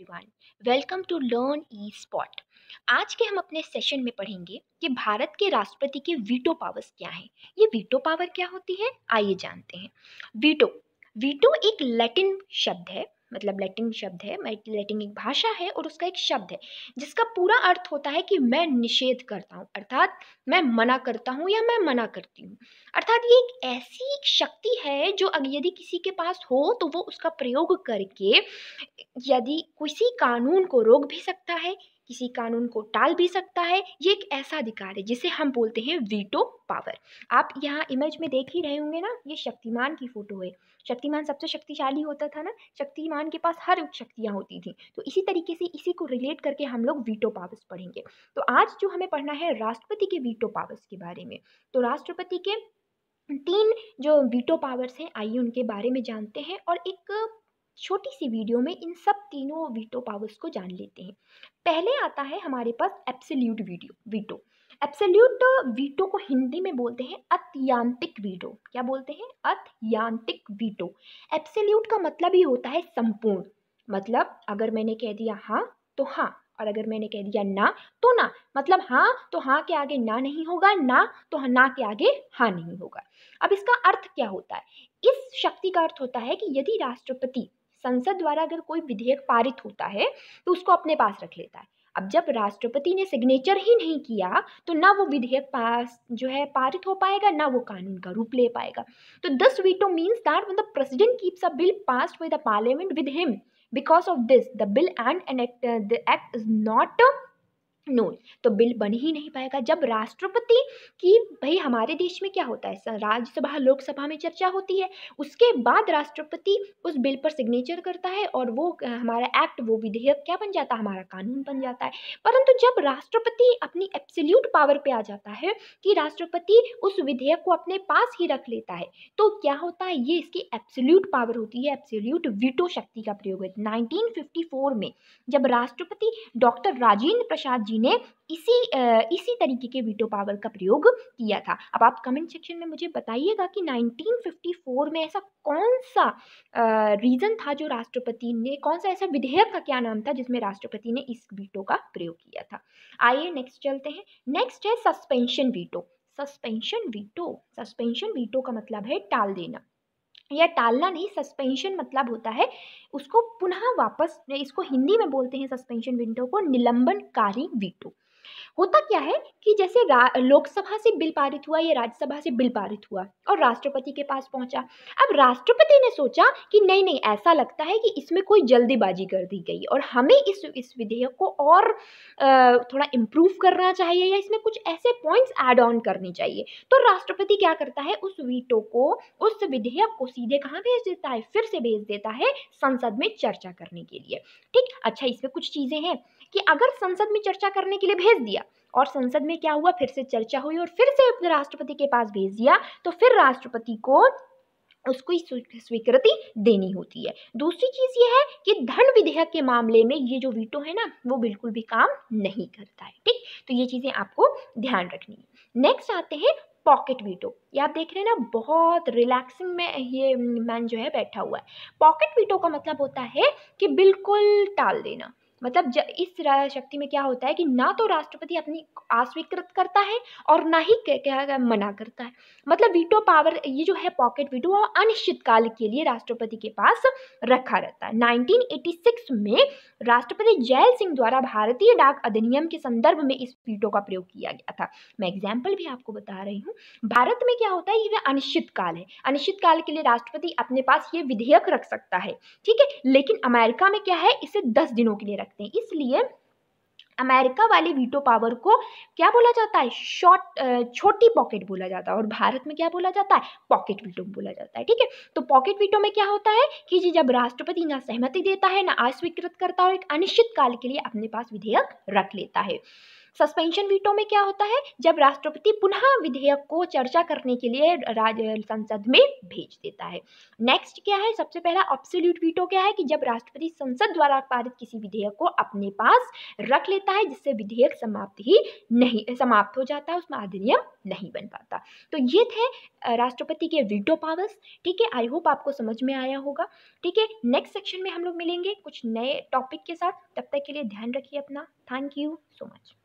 everyone welcome to learn e spot आज के हम अपने सेशन में पढ़ेंगे कि भारत के राष्ट्रपति के वीटो पावर्स क्या हैं ये वीटो पावर क्या होती है आइए जानते हैं वीटो वीटो एक लैटिन शब्द है मतलब लैटिन शब्द है लैटिन एक भाषा है और उसका एक शब्द है जिसका पूरा अर्थ होता है कि मैं निषेध करता हूँ अर्थात मैं मना करता हूँ या मैं मना करती हूँ अर्थात ये एक ऐसी एक शक्ति है जो यदि किसी के पास हो तो वो उसका प्रयोग करके यदि किसी कानून को रोक भी सकता है किसी कानून को टाल भी सकता है ये एक ऐसा अधिकार है जिसे हम बोलते हैं वीटो पावर आप यहाँ इमेज में देख ही रहे होंगे ना ये शक्तिमान की फ़ोटो है शक्तिमान सबसे शक्तिशाली होता था ना शक्तिमान के पास हर शक्तियाँ होती थी तो इसी तरीके से इसी को रिलेट करके हम लोग वीटो पावर्स पढ़ेंगे तो आज जो हमें पढ़ना है राष्ट्रपति के वीटो पावर्स के बारे में तो राष्ट्रपति के तीन जो वीटो पावर्स हैं आइए उनके बारे में जानते हैं और एक छोटी सी वीडियो में इन सब तीनों वीटो पावर्स को जान लेते हैं पहले आता है हमारे पास absolute video veto absolute veto को हिंदी में बोलते हैं अत्यांतिक वीटो क्या बोलते हैं अत्यांतिक वीटो एप्सल्यूट का मतलब ही होता है संपूर्ण मतलब अगर मैंने कह दिया हाँ तो हाँ और अगर मैंने कह दिया ना तो ना मतलब हाँ तो हाँ के आगे ना नहीं होगा ना तो हाँ, ना के आगे हाँ नहीं होगा अब इसका अर्थ क्या होता है इस शक्ति का अर्थ होता है कि यदि राष्ट्रपति संसद द्वारा अगर कोई विधेयक पारित होता है तो उसको अपने पास रख लेता है अब जब राष्ट्रपति ने सिग्नेचर ही नहीं किया तो ना वो विधेयक पास जो है पारित हो पाएगा ना वो कानून का रूप ले पाएगा तो दस वीटो मीन्स दैट मतलब president keeps a bill pass with the parliament with him because of this the bill and an act the act is not no तो बिल बन ही नहीं पाएगा जब राष्ट्रपति की भाई हमारे देश में क्या होता है राज्यसभा लोकसभा में चर्चा होती है उसके बाद राष्ट्रपति उस बिल पर सिग्नेचर करता है और वो हमारा एक्ट वो विधेयक क्या बन जाता है हमारा कानून बन जाता है परंतु जब राष्ट्रपति अपनी एप्सल्यूट पावर पे आ जाता है कि राष्ट्रपति उस विधेयक को अपने पास ही रख लेता है तो क्या होता है ये इसकी एप्सल्यूट पावर होती है एप्सल्यूट वीटो शक्ति का प्रयोग है नाइनटीन में जब राष्ट्रपति डॉक्टर राजेंद्र प्रसाद जी ने इसी इसी तरीके के वीटो पावर का प्रयोग किया था अब आप कमेंट सेक्शन में मुझे बताइएगा कि 1954 में ऐसा कौन सा रीज़न था जो राष्ट्रपति ने कौन सा ऐसा विधेयक का क्या नाम था जिसमें राष्ट्रपति ने इस वीटो का प्रयोग किया था आइए नेक्स्ट चलते हैं नेक्स्ट है suspension veto suspension veto suspension veto का मतलब है टाल देना या टालना नहीं सस्पेंशन मतलब होता है उसको पुनः वापस इसको हिंदी में बोलते हैं सस्पेंशन विंडो को निलंबनकारी वीटो होता क्या है कि जैसे लोकसभा से बिल पारित हुआ या राज्यसभा से बिल पारित हुआ और राष्ट्रपति के पास पहुंचा अब राष्ट्रपति ने सोचा कि नहीं नहीं ऐसा लगता है कि इसमें कोई जल्दीबाजी कर दी गई और हमें इस इस विधेयक को और थोड़ा इम्प्रूव करना चाहिए या इसमें कुछ ऐसे पॉइंट्स एड ऑन करने चाहिए तो राष्ट्रपति क्या करता है उस वीटो को उस विधेयक को सीधे कहाँ भेज देता है फिर से भेज देता है संसद में चर्चा करने के लिए ठीक अच्छा इसमें कुछ चीज़ें हैं कि अगर संसद में चर्चा करने के लिए भेज दिया और संसद में क्या हुआ फिर से चर्चा हुई और फिर से अपने राष्ट्रपति के पास भेज दिया तो फिर राष्ट्रपति को उसको स्वीकृति देनी होती है दूसरी चीज ये है कि धन विधेयक के मामले में ये जो वीटो है ना वो बिल्कुल भी काम नहीं करता है ठीक तो ये चीजें आपको ध्यान रखनी है नेक्स्ट आते हैं पॉकेट वीटो ये आप देख रहे हैं ना बहुत रिलैक्सिंग में ये मैन जो है बैठा हुआ है पॉकेट वीटो का मतलब होता है कि बिल्कुल टाल देना मतलब ज इस शक्ति में क्या होता है कि ना तो राष्ट्रपति अपनी अस्वीकृत करता है और ना ही क्या मना करता है मतलब वीटो पावर ये जो है पॉकेट वीटो और अनिश्चितकाल के लिए राष्ट्रपति के पास रखा रहता है 1986 में राष्ट्रपति जैल सिंह द्वारा भारतीय डाक अधिनियम के संदर्भ में इस वीटो का प्रयोग किया गया था मैं एग्जाम्पल भी आपको बता रही हूँ भारत में क्या होता है ये अनिश्चितकाल है अनिश्चितकाल के लिए राष्ट्रपति अपने पास ये विधेयक रख सकता है ठीक है लेकिन अमेरिका में क्या है इसे दस दिनों के लिए रख सकते हैं इसलिए अमेरिका वाले वीटो पावर को क्या बोला जाता है शॉर्ट छोटी पॉकेट बोला जाता है और भारत में क्या बोला जाता है पॉकेट वीटो बोला जाता है ठीक है तो पॉकेट वीटो में क्या होता है कि जी जब राष्ट्रपति ना सहमति देता है ना अस्वीकृत करता है एक अनिश्चित काल के लिए अपने पास विधेयक रख लेता है सस्पेंशन वीटो में क्या होता है जब राष्ट्रपति पुनः विधेयक को चर्चा करने के लिए राज्य संसद में भेज देता है नेक्स्ट क्या है सबसे पहला ऑब्सोल्यूट वीटो क्या है कि जब राष्ट्रपति संसद द्वारा पारित किसी विधेयक को अपने पास रख लेता है जिससे विधेयक समाप्त ही नहीं समाप्त हो जाता है उसमें अधिनियम नहीं बन पाता तो ये थे राष्ट्रपति के वीटो पावर्स ठीक है आई होप आपको समझ में आया होगा ठीक है नेक्स्ट सेक्शन में हम लोग मिलेंगे कुछ नए टॉपिक के साथ तब तक के लिए ध्यान रखिए अपना थैंक यू सो मच